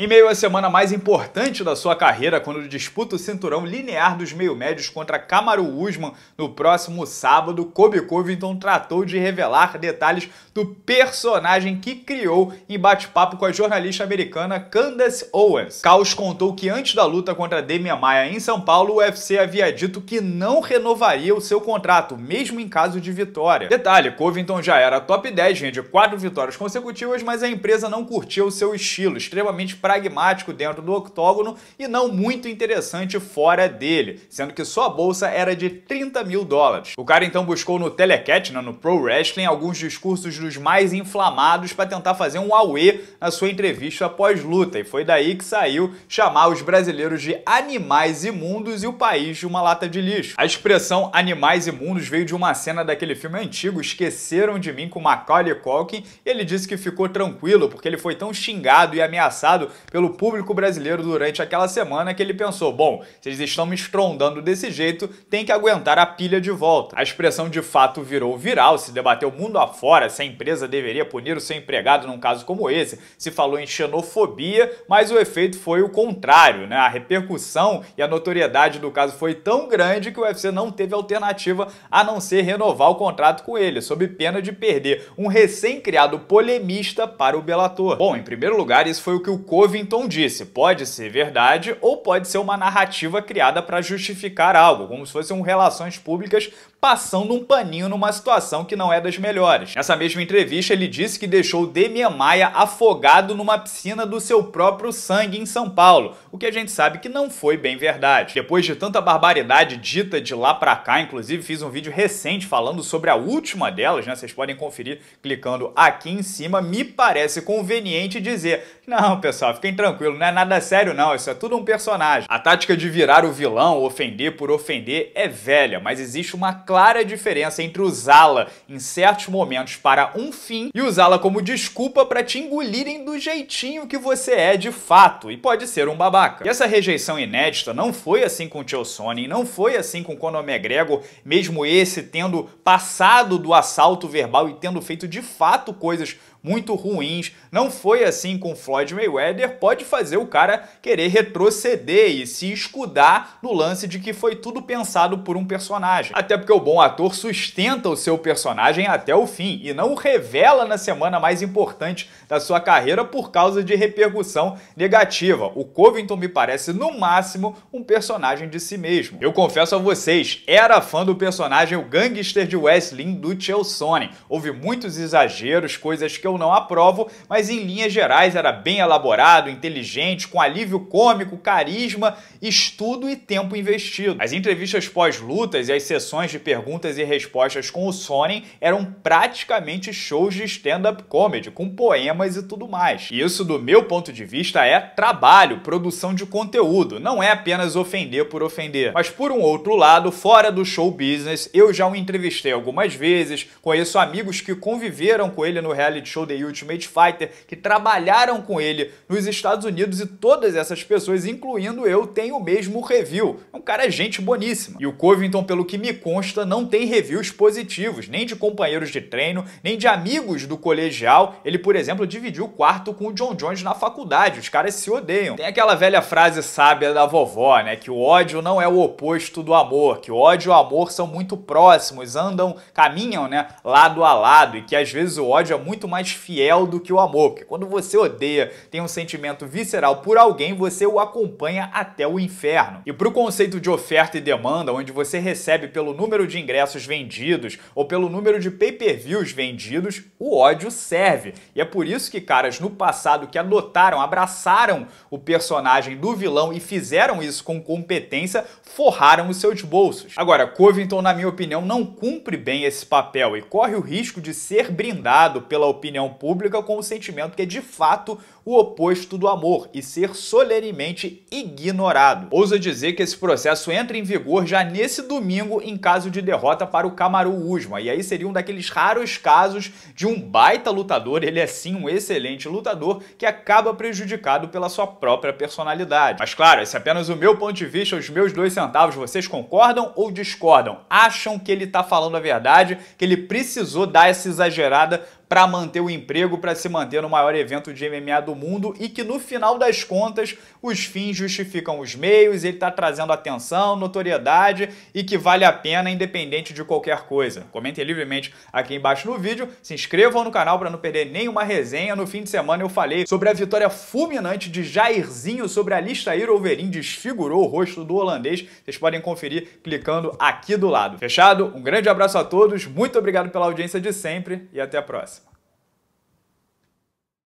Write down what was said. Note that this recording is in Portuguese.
Em meio à semana mais importante da sua carreira, quando disputa o cinturão linear dos meio-médios contra Kamaru Usman no próximo sábado, Kobe Covington tratou de revelar detalhes do personagem que criou em bate-papo com a jornalista americana Candace Owens. Caos contou que antes da luta contra Demian Maia em São Paulo, o UFC havia dito que não renovaria o seu contrato, mesmo em caso de vitória. Detalhe, Covington já era top 10, de quatro vitórias consecutivas, mas a empresa não curtia o seu estilo, extremamente pragmático dentro do octógono e não muito interessante fora dele, sendo que sua bolsa era de 30 mil dólares. O cara então buscou no Telecat, né, no Pro Wrestling, alguns discursos dos mais inflamados para tentar fazer um auê na sua entrevista após luta, e foi daí que saiu chamar os brasileiros de animais imundos e o país de uma lata de lixo. A expressão animais imundos veio de uma cena daquele filme antigo, Esqueceram de Mim, com Macaulay Culkin, e ele disse que ficou tranquilo porque ele foi tão xingado e ameaçado pelo público brasileiro durante aquela semana que ele pensou: bom, vocês estão me estrondando desse jeito, tem que aguentar a pilha de volta. A expressão de fato virou viral, se debateu mundo afora se a empresa deveria punir o seu empregado num caso como esse, se falou em xenofobia, mas o efeito foi o contrário, né? A repercussão e a notoriedade do caso foi tão grande que o UFC não teve alternativa a não ser renovar o contrato com ele, sob pena de perder um recém-criado polemista para o Bellator. Bom, em primeiro lugar, isso foi o que o Covid Vinton disse, pode ser verdade ou pode ser uma narrativa criada para justificar algo, como se fossem um relações públicas passando um paninho numa situação que não é das melhores. Nessa mesma entrevista, ele disse que deixou Demian Maia afogado numa piscina do seu próprio sangue em São Paulo, o que a gente sabe que não foi bem verdade. Depois de tanta barbaridade dita de lá pra cá, inclusive fiz um vídeo recente falando sobre a última delas, né? Vocês podem conferir clicando aqui em cima. Me parece conveniente dizer: não, pessoal, fiquem tranquilos, não é nada sério não, isso é tudo um personagem. A tática de virar o vilão, ofender por ofender, é velha, mas existe uma clara diferença entre usá-la em certos momentos para um fim e usá-la como desculpa para te engolirem do jeitinho que você é de fato, e pode ser um babaca. E essa rejeição inédita não foi assim com Tio Sonny, não foi assim com Conor McGregor, mesmo esse tendo passado do assalto verbal e tendo feito de fato coisas muito ruins. Não foi assim com Floyd Mayweather pode fazer o cara querer retroceder e se escudar no lance de que foi tudo pensado por um personagem. Até porque o bom ator sustenta o seu personagem até o fim e não o revela na semana mais importante da sua carreira por causa de repercussão negativa. O Covington me parece, no máximo, um personagem de si mesmo. Eu confesso a vocês, era fã do personagem o gangster de Wesley do Chelsone. Houve muitos exageros, coisas que eu não aprovo, mas em linhas gerais era bem elaborado inteligente, com alívio cômico, carisma, estudo e tempo investido. As entrevistas pós-lutas e as sessões de perguntas e respostas com o Sonnen eram praticamente shows de stand-up comedy, com poemas e tudo mais. E isso, do meu ponto de vista, é trabalho, produção de conteúdo, não é apenas ofender por ofender. Mas, por um outro lado, fora do show business, eu já o entrevistei algumas vezes, conheço amigos que conviveram com ele no reality show The Ultimate Fighter, que trabalharam com ele nos Estados Unidos e todas essas pessoas, incluindo eu, têm o mesmo review. É um cara é gente boníssima. E o Covington, pelo que me consta, não tem reviews positivos, nem de companheiros de treino, nem de amigos do colegial. Ele, por exemplo, dividiu o quarto com o John Jones na faculdade. Os caras se odeiam. Tem aquela velha frase sábia da vovó, né? Que o ódio não é o oposto do amor, que o ódio e o amor são muito próximos, andam, caminham, né, lado a lado, e que às vezes o ódio é muito mais fiel do que o amor. Porque quando você odeia, tem um sentimento sentimento visceral por alguém, você o acompanha até o inferno. E para o conceito de oferta e demanda, onde você recebe pelo número de ingressos vendidos ou pelo número de pay-per-views vendidos, o ódio serve. E é por isso que caras no passado que adotaram, abraçaram o personagem do vilão e fizeram isso com competência, forraram os seus bolsos. Agora, Covington, na minha opinião, não cumpre bem esse papel e corre o risco de ser brindado pela opinião pública com o sentimento que é de fato o oposto do amor e ser solenemente ignorado. Ousa dizer que esse processo entra em vigor já nesse domingo em caso de derrota para o Kamaru Usman. E aí seria um daqueles raros casos de um baita lutador, ele é sim um excelente lutador que acaba prejudicado pela sua própria personalidade. Mas claro, esse é apenas o meu ponto de vista, os meus dois centavos, vocês concordam ou discordam? Acham que ele tá falando a verdade, que ele precisou dar essa exagerada para manter o emprego, para se manter no maior evento de MMA do mundo e que no final das contas os fins justificam os meios, ele está trazendo atenção, notoriedade e que vale a pena independente de qualquer coisa. Comentem livremente aqui embaixo no vídeo, se inscrevam no canal para não perder nenhuma resenha. No fim de semana eu falei sobre a vitória fulminante de Jairzinho sobre a lista Overin desfigurou o rosto do holandês. Vocês podem conferir clicando aqui do lado. Fechado? Um grande abraço a todos, muito obrigado pela audiência de sempre e até a próxima.